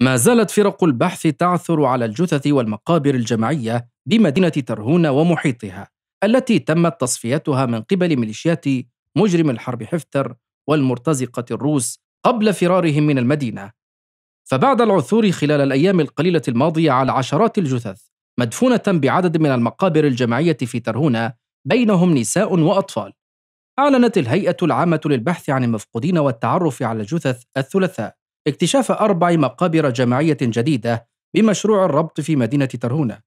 ما زالت فرق البحث تعثر على الجثث والمقابر الجماعية بمدينة ترهون ومحيطها التي تمت تصفيتها من قبل ميليشيات مجرم الحرب حفتر والمرتزقة الروس قبل فرارهم من المدينة فبعد العثور خلال الأيام القليلة الماضية على عشرات الجثث مدفونة بعدد من المقابر الجماعية في ترهونة بينهم نساء وأطفال أعلنت الهيئة العامة للبحث عن المفقودين والتعرف على الجثث الثلاثاء اكتشاف أربع مقابر جماعية جديدة بمشروع الربط في مدينة ترهونة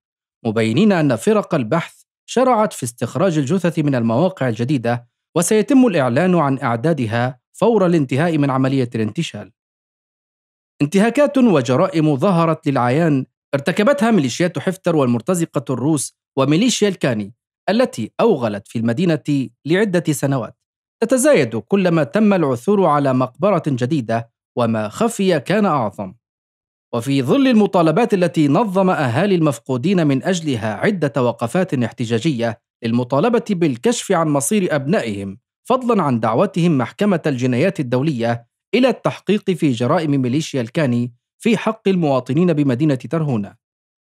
مبينين أن فرق البحث شرعت في استخراج الجثث من المواقع الجديدة وسيتم الإعلان عن إعدادها فور الانتهاء من عملية الانتشال انتهاكات وجرائم ظهرت للعيان ارتكبتها ميليشيات حفتر والمرتزقة الروس وميليشيا الكاني التي أوغلت في المدينة لعدة سنوات تتزايد كلما تم العثور على مقبرة جديدة وما خفي كان اعظم وفي ظل المطالبات التي نظم اهالي المفقودين من اجلها عده وقفات احتجاجيه للمطالبه بالكشف عن مصير ابنائهم فضلا عن دعوتهم محكمه الجنايات الدوليه الى التحقيق في جرائم ميليشيا الكاني في حق المواطنين بمدينه ترهونه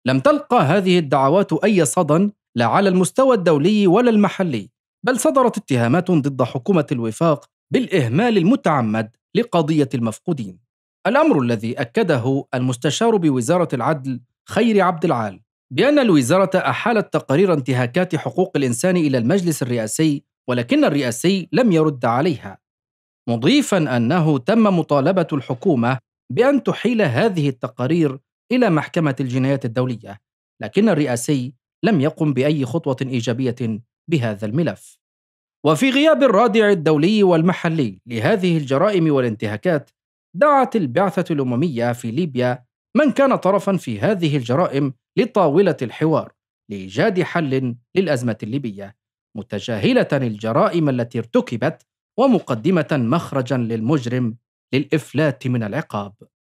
لم تلقى هذه الدعوات اي صدى لا على المستوى الدولي ولا المحلي بل صدرت اتهامات ضد حكومه الوفاق بالاهمال المتعمد لقضية المفقودين الأمر الذي أكده المستشار بوزارة العدل خير عبد العال بأن الوزارة أحالت تقارير انتهاكات حقوق الإنسان إلى المجلس الرئاسي ولكن الرئاسي لم يرد عليها مضيفا أنه تم مطالبة الحكومة بأن تحيل هذه التقارير إلى محكمة الجنايات الدولية لكن الرئاسي لم يقم بأي خطوة إيجابية بهذا الملف وفي غياب الرادع الدولي والمحلي لهذه الجرائم والانتهاكات دعت البعثة الأممية في ليبيا من كان طرفا في هذه الجرائم لطاولة الحوار لإيجاد حل للأزمة الليبية متجاهلة الجرائم التي ارتكبت ومقدمة مخرجا للمجرم للإفلات من العقاب